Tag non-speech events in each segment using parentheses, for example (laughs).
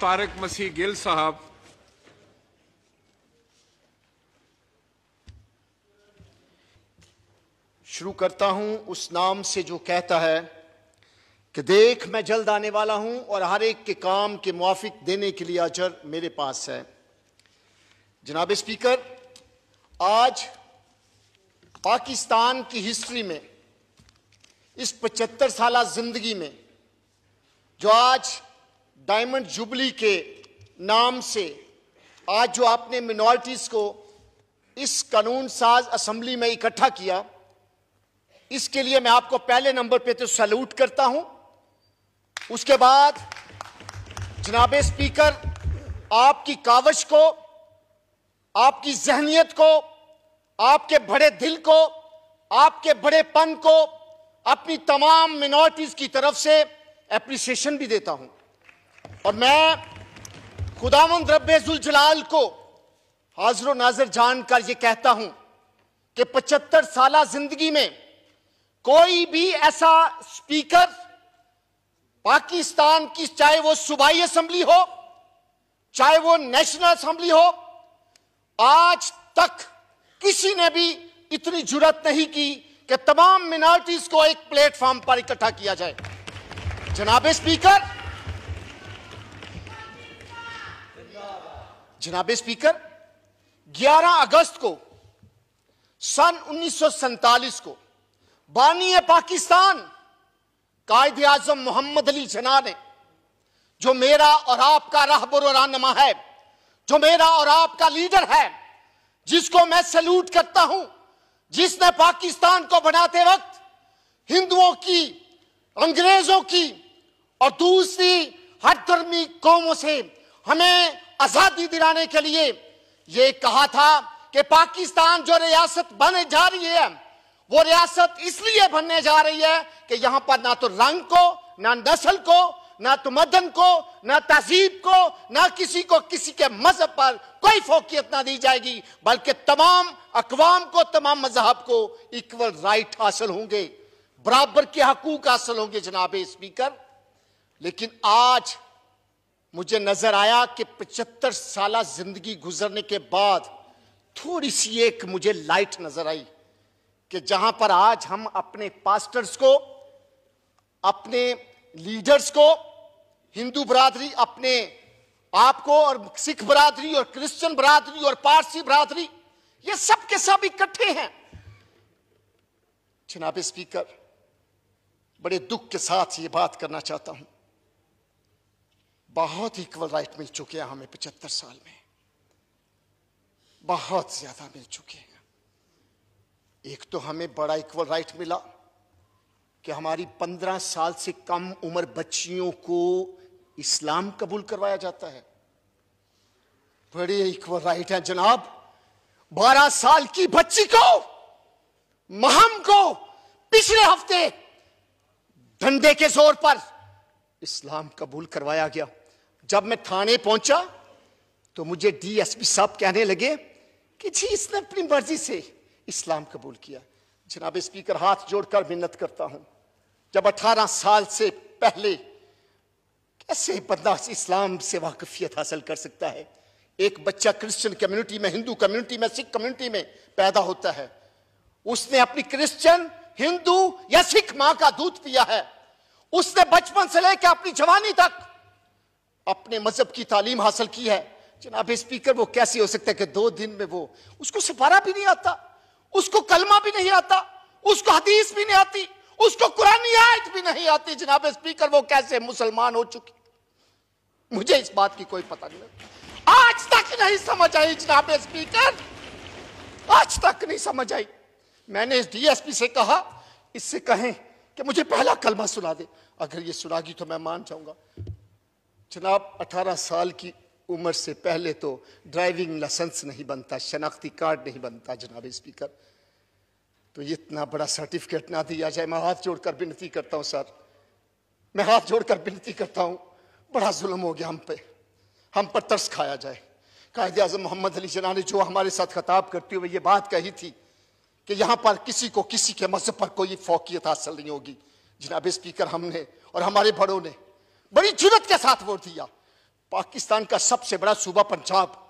तारक मसीह गिल साहब शुरू करता हूं उस नाम से जो कहता है कि देख मैं जल्द आने वाला हूं और हर एक के काम के मुआफिक देने के लिए अजर मेरे पास है जनाब स्पीकर आज पाकिस्तान की हिस्ट्री में इस पचहत्तर साल जिंदगी में जो आज डायमंड जुबली के नाम से आज जो आपने मिनोरिटीज को इस कानून साज असम्बली में इकट्ठा किया इसके लिए मैं आपको पहले नंबर पे तो सैल्यूट करता हूं उसके बाद जनाब स्पीकर आपकी कावश को आपकी जहनीत को आपके बड़े दिल को आपके बड़े पन को अपनी तमाम मिनोरिटीज की तरफ से अप्रिसिएशन भी देता हूं और मैं रबेजुल जलाल को हाजरो नाजर जान कर ये कहता हूं कि पचहत्तर साल जिंदगी में कोई भी ऐसा स्पीकर पाकिस्तान की चाहे वो सूबाई असम्बली हो चाहे वो नेशनल असम्बली हो आज तक किसी ने भी इतनी जरूरत नहीं की कि तमाम मिनार्टीज को एक प्लेटफॉर्म पर इकट्ठा किया जाए जनाब स्पीकर जनाब स्पीकर 11 अगस्त को सन उन्नीस को बानी पाकिस्तान कायद आजम मोहम्मद अली जना ने जो मेरा और आपका राहबर रहनमा है जो मेरा और आपका लीडर है जिसको मैं सल्यूट करता हूं जिसने पाकिस्तान को बनाते वक्त हिंदुओं की अंग्रेजों की और दूसरी हर धर्मी कौमों से हमें आजादी दिलाने के लिए ये कहा था कि पाकिस्तान जो रियासत बने जा रही है वो रियासत इसलिए बनने जा रही है कि यहां पर ना तो रंग को ना नस्ल को ना तुमदन तो को ना तहजीब को ना किसी को किसी के मजहब पर कोई फोकियत ना दी जाएगी बल्कि तमाम अकवाम को तमाम मजहब को इक्वल राइट हासिल होंगे बराबर के हकूक हासिल होंगे जनाब स्पीकर लेकिन आज मुझे नजर आया कि पचहत्तर साल जिंदगी गुजरने के बाद थोड़ी सी एक मुझे लाइट नजर आई कि जहां पर आज हम अपने पास्टर्स को अपने लीडर्स को हिंदू बरादरी अपने आप को और सिख बरादरी और क्रिश्चियन बरादरी और पारसी बरादरी ये सब के सब इकट्ठे हैं जनाब स्पीकर बड़े दुख के साथ ये बात करना चाहता हूं बहुत इक्वल राइट मिल चुके हैं हमें पचहत्तर साल में बहुत ज्यादा मिल चुके हैं एक तो हमें बड़ा इक्वल राइट मिला कि हमारी पंद्रह साल से कम उम्र बच्चियों को इस्लाम कबूल करवाया जाता है बड़े इक्वल राइट है जनाब बारह साल की बच्ची को महम को पिछले हफ्ते धंधे के जोर पर इस्लाम कबूल करवाया गया जब मैं थाने पहुंचा तो मुझे डीएसपी साहब कहने लगे कि जी इसने अपनी मर्जी से इस्लाम कबूल किया जनाब स्पीकर हाथ जोड़कर मिन्नत करता हूं जब 18 साल से पहले कैसे बंदा इस्लाम से वाकफियत हासिल कर सकता है एक बच्चा क्रिश्चियन कम्युनिटी में हिंदू कम्युनिटी में सिख कम्युनिटी में पैदा होता है उसने अपनी क्रिश्चियन हिंदू या सिख मां का दूध पिया है उसने बचपन से लेकर अपनी जवानी तक अपने मजहब की तालीम हासिल की है जनाब स्पीकर वो कैसे हो सकता है कि दो दिन में वो उसको सिपारा भी नहीं आता उसको कलमा भी नहीं आता उसको हदीस भी नहीं आती उसको कुरानी आयत भी नहीं आती जनाब स्पीकर वो कैसे मुसलमान हो चुकी मुझे इस बात की कोई पता नहीं आज तक नहीं समझ आई जनाब स्पीकर आज तक नहीं समझ आई मैंने इस डीएसपी से कहा इससे कहें कि मुझे पहला कलमा सुना दे अगर ये सुनागी तो मैं मान जाऊंगा जनाब 18 साल की उम्र से पहले तो ड्राइविंग लाइसेंस नहीं बनता शनाख्ती कार्ड नहीं बनता जनाब स्पीकर तो ये इतना बड़ा सर्टिफिकेट ना दिया जाए मैं हाथ जोड़कर विनती करता हूँ सर मैं हाथ जोड़कर विनती करता हूँ बड़ा जुल्म हो गया हम पे हम पर तरस खाया जाए कायद अजम मोहम्मद अली जना ने जो हमारे साथ खताब करते हुए ये बात कही थी कि यहाँ पर किसी को किसी के मजहब पर कोई फोकियत हासिल नहीं होगी जनाब स्पीकर हमने और हमारे बड़ों ने बड़ी जुरत के साथ वोट दिया पाकिस्तान का सबसे बड़ा सूबा पंजाब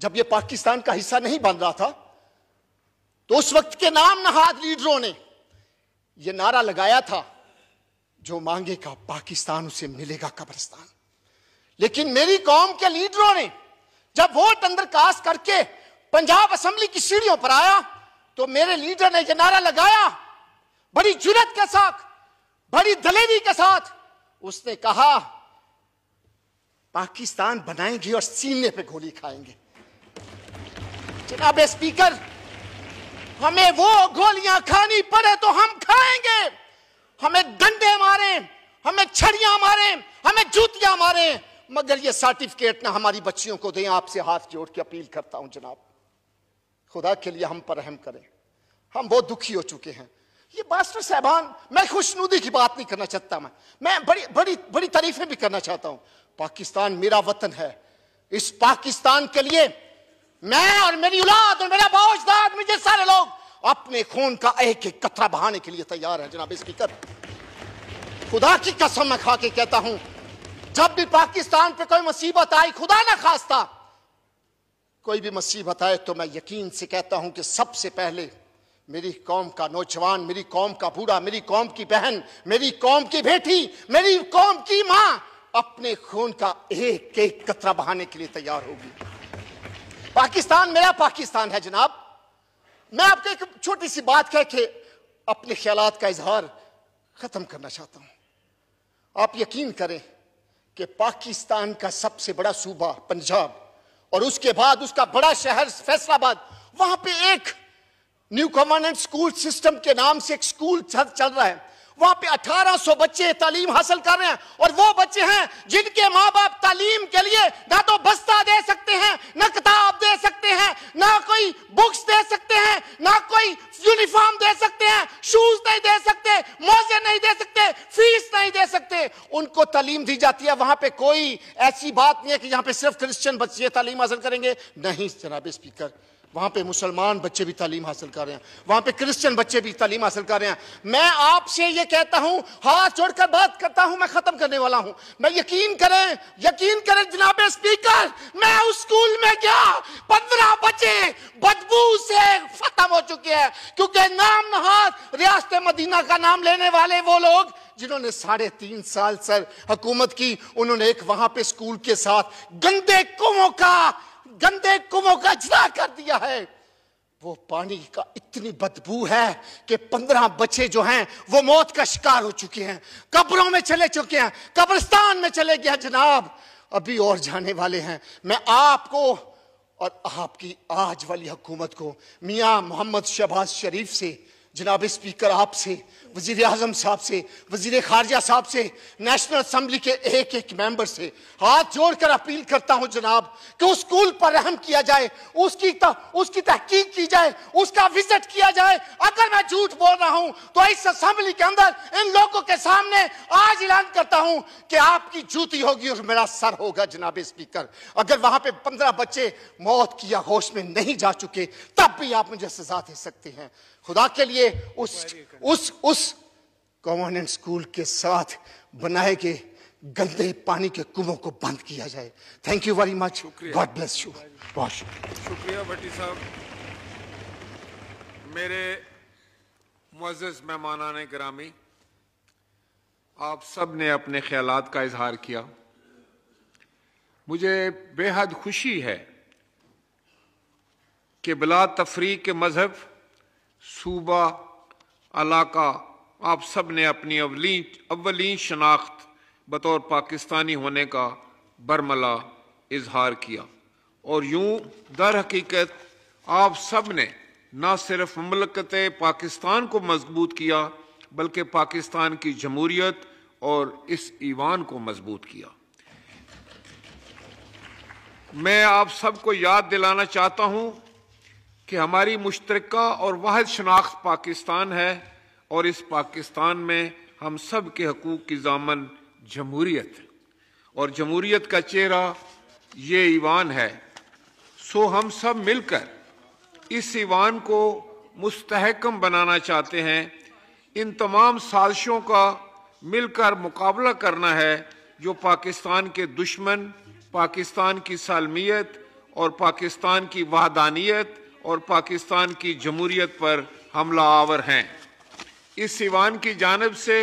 जब ये पाकिस्तान का हिस्सा नहीं बन रहा था तो उस वक्त के नाम नहाद लीडरों ने यह नारा लगाया था जो मांगेगा पाकिस्तान उसे मिलेगा कब्रिस्तान लेकिन मेरी कौम के लीडरों ने जब वोट अंदर कास्ट करके पंजाब असेंबली की सीढ़ियों पर आया तो मेरे लीडर ने यह नारा लगाया बड़ी जुरत के साथ बड़ी दलेरी के साथ उसने कहा पाकिस्तान बनाएंगे और सीने पे गोली खाएंगे जनाब स्पीकर हमें वो गोलियां खानी पड़े तो हम खाएंगे हमें डंडे मारे हमें छड़ियां मारे हमें जूतियां मारे मगर ये सर्टिफिकेट ना हमारी बच्चियों को दें आपसे हाथ जोड़ के अपील करता हूं जनाब खुदा के लिए हम पर रहम करें हम बहुत दुखी हो चुके हैं ये मास्टर साहबान मैं खुशनुदी की बात नहीं करना चाहता मैं मैं बड़ी बड़ी बड़ी तारीफें भी करना चाहता हूं पाकिस्तान मेरा वतन है इस पाकिस्तान के लिए मैं और मेरी औलाद और मेरा बाजदाद मुझे सारे लोग अपने खून का एक एक कतरा बहाने के लिए तैयार है जनाब स्पीकर खुदा की कसम मैं खा के कहता हूं जब भी पाकिस्तान पे कोई मुसीबत आई खुदा ना खास्ता कोई भी मुसीबत आए तो मैं यकीन से कहता हूं कि सबसे पहले मेरी कौम का नौजवान मेरी कौम का बूढ़ा मेरी कौम की बहन मेरी कौम की बेटी मेरी कौम की मां अपने खून का एक एक कतरा बहाने के लिए तैयार होगी पाकिस्तान मेरा पाकिस्तान है जनाब मैं आपको एक छोटी सी बात कह के अपने ख्याल का इजहार खत्म करना चाहता हूं आप यकीन करें कि पाकिस्तान का सबसे बड़ा सूबा पंजाब और उसके बाद उसका बड़ा शहर फैसलाबाद वहां पे एक न्यू कॉमनेंट स्कूल सिस्टम के नाम से एक स्कूल चल चल रहा है वहां पे 1800 बच्चे तालीम हासिल कर रहे हैं और वो बच्चे हैं जिनके माँ बाप तालीम के लिए ना तो बस्ता दे सकते हैं ना किताब दे सकते हैं ना कोई बुक्स दे सकते हैं ना कोई यूनिफॉर्म दे सकते हैं शूज नहीं दे सकते मोजे नहीं दे सकते फीस नहीं दे सकते उनको तालीम दी जाती है वहां पे कोई ऐसी बात नहीं है कि यहाँ पे सिर्फ क्रिश्चियन बच्चे तालीम हासिल करेंगे नहीं जनाब स्पीकर वहाँ पे मुसलमान बच्चे भी तालीम हासिल कर रहे हैं वहाँ पे क्रिश्चियन बच्चे भी तालीम हासिल कर रहे हैं मैं आपसे ये कहता हूँ हाथ जोड़कर बात करता हूँ मैं ख़त्म करने वाला हूँ मैं यकीन करें यकीन करें जनाब स्पीकर मैं उस स्कूल में गया पंद्रह बच्चे बदबू से खत्म हो चुके हैं क्योंकि नाम नहात रियासत मदीना का नाम लेने वाले वो लोग जिन्होंने साढ़े तीन साल सर हकूमत की उन्होंने एक वहां पे स्कूल के साथ गंदे कुओं का गंदे कुमों का जला कर दिया है वो पानी का इतनी बदबू है कि पंद्रह बच्चे जो हैं वो मौत का शिकार हो चुके हैं कब्रों में चले चुके हैं कब्रिस्तान में चले गया जनाब अभी और जाने वाले हैं मैं आपको और आपकी आज वाली हुकूमत को मियां मोहम्मद शहबाज शरीफ से जनाब स्पीकर आपसे वजीर अजम साहब से वजीर खारजा साहब से नेशनल असम्बली के एक एक मेंबर से हाथ जोड़कर अपील करता हूं जनाब कि उस स्कूल पर रहम किया जाए उसकी त, उसकी तहकीक की जाए उसका विजिट किया जाए अगर मैं झूठ बोल रहा हूं तो इस असम्बली के अंदर इन लोगों के सामने आज ऐलान करता हूं कि आपकी जूती होगी और मेरा सर होगा जनाब स्पीकर अगर वहां पर पंद्रह बच्चे मौत की आगोश में नहीं जा चुके तब भी आप मुझे सजा दे सकते हैं खुदा के लिए उस उस उस कॉमन स्कूल के साथ बनाए गए गंदे पानी के कुओं को बंद किया जाए thank you very much God bless you बहुत शुक्रिया भट्टी साहब मेरे मुजस मेहमाना ने ग्रामी आप सब ने अपने ख्याल का इजहार किया मुझे बेहद खुशी है कि बिला तफरी के मज़हब सूबा इलाका आप सब ने अपनी अवली अवली शनाख्त बतौर पाकिस्तानी होने का बरमला इजहार किया और यूं दर हकीकत आप सब ने न सिर्फ मलकत पाकिस्तान को मजबूत किया बल्कि पाकिस्तान की जमहूरीत और इस ईवान को मजबूत किया मैं आप सबको याद दिलाना चाहता हूँ कि हमारी मुश्तरक और वाद शनाख्त पाकिस्तान है और इस पाकिस्तान में हम सब के हकूक़ की जामन जमहूरीत और जमहूरीत का चेहरा ये ईवान है सो हम सब मिलकर इस ईवान को मुस्तहकम बनाना चाहते हैं इन तमाम साजिशों का मिलकर मुकाबला करना है जो पाकिस्तान के दुश्मन पाकिस्तान की सालमियत और पाकिस्तान की वाहदानियत और पाकिस्तान की जमहूरियत पर हमला आवर हैं इस ईवान की जानब से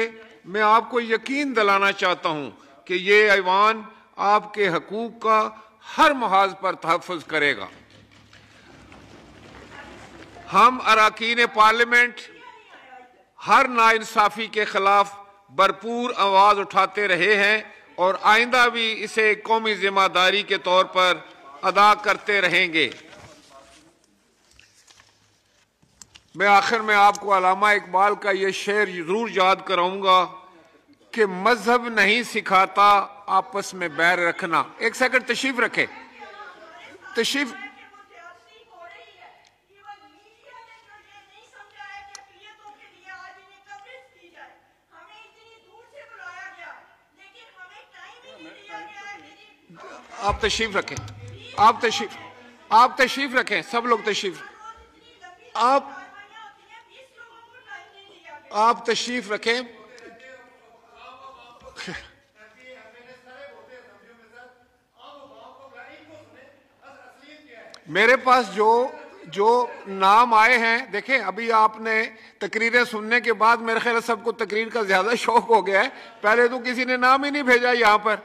मैं आपको यकीन दिलाना चाहता हूँ कि ये ईवान आपके हकूक का हर महाज पर तहफ़ करेगा हम अरकान पार्लियामेंट हर नाइंसाफ़ी के ख़िलाफ़ भरपूर आवाज़ उठाते रहे हैं और आइंदा भी इसे कौमी जिम्मेदारी के तौर पर अदा करते रहेंगे मैं आखिर में आपको अलामा इकबाल का ये शेर ज़रूर याद कराऊंगा कि मज़हब नहीं सिखाता आपस में बैर रखना एक सेकंड तशीफ रखे तशीफ आप तशरीफ रखें आप तशरीफ आप तशरीफ रखें सब लोग तशरीफ आप आप तशरीफ रखें मेरे पास जो जो नाम आए हैं देखें अभी आपने तकरीरें सुनने के बाद मेरे ख्याल सबको तकरीर का ज़्यादा (laughs) शौक हो गया है पहले तो किसी ने नाम ही नहीं भेजा यहाँ पर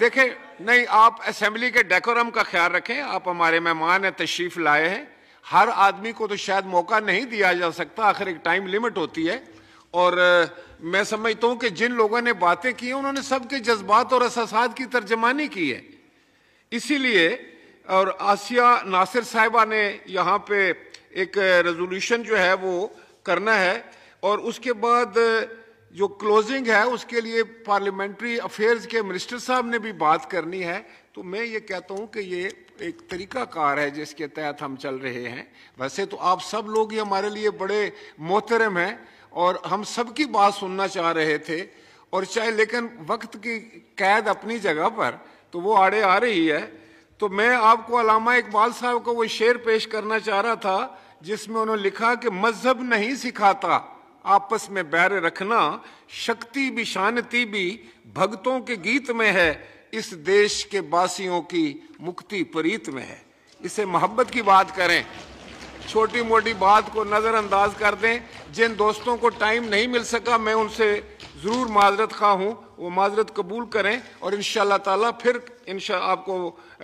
देखें नहीं आप असम्बली के डेकोरम का ख्याल रखें आप हमारे मेहमान हैं तशरीफ़ लाए हैं हर आदमी को तो शायद मौका नहीं दिया जा सकता आखिर एक टाइम लिमिट होती है और मैं समझता हूँ कि जिन लोगों ने बातें की हैं उन्होंने सबके जज्बात और असासात की तर्जमानी की है इसीलिए और आसिया नासिर साहिबा ने यहाँ पे एक रेजोल्यूशन जो है वो करना है और उसके बाद जो क्लोजिंग है उसके लिए पार्लियामेंट्री अफेयर्स के मिनिस्टर साहब ने भी बात करनी है तो मैं ये कहता हूँ कि ये एक तरीका कार है जिसके तहत हम चल रहे हैं वैसे तो आप सब लोग ही हमारे लिए बड़े मोहतरम हैं और हम सबकी बात सुनना चाह रहे थे और चाहे लेकिन वक्त की कैद अपनी जगह पर तो वो आड़े आ रही है तो मैं आपको अलामा इकबाल साहब को वो शेर पेश करना चाह रहा था जिसमें उन्होंने लिखा कि मजहब नहीं सिखाता आपस में बैर रखना शक्ति भी शांति भी भक्तों के गीत में है इस देश के बासियों की मुक्ति परीत में है इसे मोहब्बत की बात करें छोटी मोटी बात को नज़रअंदाज कर दें जिन दोस्तों को टाइम नहीं मिल सका मैं उनसे ज़रूर माजरत खा हूँ वो माजरत कबूल करें और इन ताला फिर इन आपको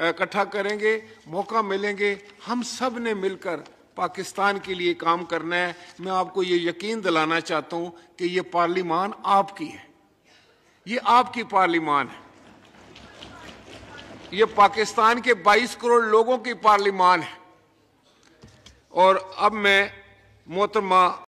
इकट्ठा करेंगे मौका मिलेंगे हम सब ने मिलकर पाकिस्तान के लिए काम करना है मैं आपको ये यकीन दिलाना चाहता हूँ कि ये पार्लिमान आपकी है ये आपकी पार्लिमान है ये पाकिस्तान के 22 करोड़ लोगों की पार्लिमान है और अब मैं मोहतरमा